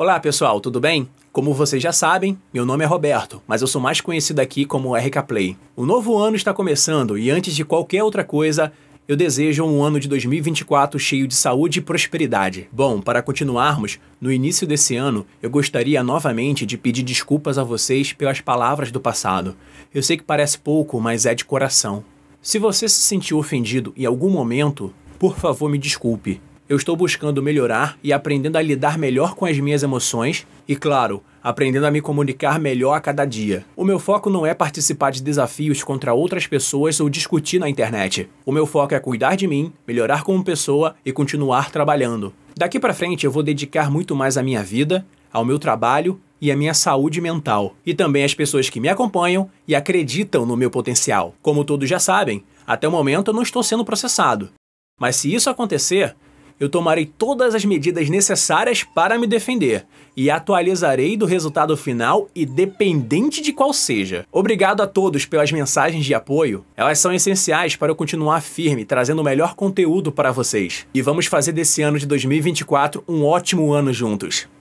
Olá pessoal, tudo bem? Como vocês já sabem, meu nome é Roberto, mas eu sou mais conhecido aqui como RK Play. O novo ano está começando e antes de qualquer outra coisa, eu desejo um ano de 2024 cheio de saúde e prosperidade. Bom, para continuarmos, no início desse ano, eu gostaria novamente de pedir desculpas a vocês pelas palavras do passado. Eu sei que parece pouco, mas é de coração. Se você se sentiu ofendido em algum momento, por favor me desculpe eu estou buscando melhorar e aprendendo a lidar melhor com as minhas emoções e, claro, aprendendo a me comunicar melhor a cada dia. O meu foco não é participar de desafios contra outras pessoas ou discutir na internet. O meu foco é cuidar de mim, melhorar como pessoa e continuar trabalhando. Daqui para frente eu vou dedicar muito mais à minha vida, ao meu trabalho e à minha saúde mental, e também às pessoas que me acompanham e acreditam no meu potencial. Como todos já sabem, até o momento eu não estou sendo processado. Mas se isso acontecer, eu tomarei todas as medidas necessárias para me defender e atualizarei do resultado final, independente de qual seja. Obrigado a todos pelas mensagens de apoio, elas são essenciais para eu continuar firme, trazendo o melhor conteúdo para vocês. E vamos fazer desse ano de 2024 um ótimo ano juntos.